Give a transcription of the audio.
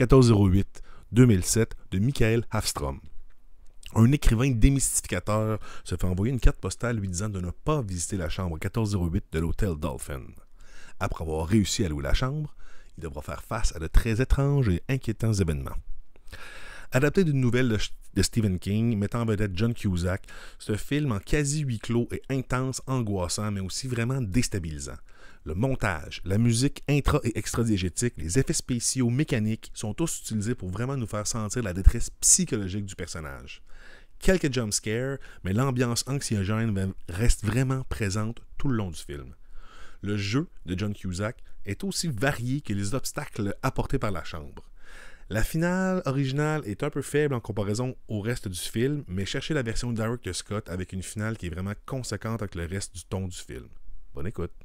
1408 2007 de Michael Hafstrom. Un écrivain démystificateur se fait envoyer une carte postale lui disant de ne pas visiter la chambre 1408 de l'hôtel Dolphin. Après avoir réussi à louer la chambre, il devra faire face à de très étranges et inquiétants événements. Adapté d'une nouvelle de, Stephen King, mettant en vedette John Cusack, ce film en quasi huis clos est intense, angoissant, mais aussi vraiment déstabilisant. Le montage, la musique intra et extra-diégétique, les effets spéciaux mécaniques sont tous utilisés pour vraiment nous faire sentir la détresse psychologique du personnage. Quelques jumpscares, mais l'ambiance anxiogène reste vraiment présente tout le long du film. Le jeu de John Cusack est aussi varié que les obstacles apportés par la chambre. La finale originale est un peu faible en comparaison au reste du film, mais cherchez la version Derek Scott avec une finale qui est vraiment conséquente avec le reste du ton du film. Bonne écoute.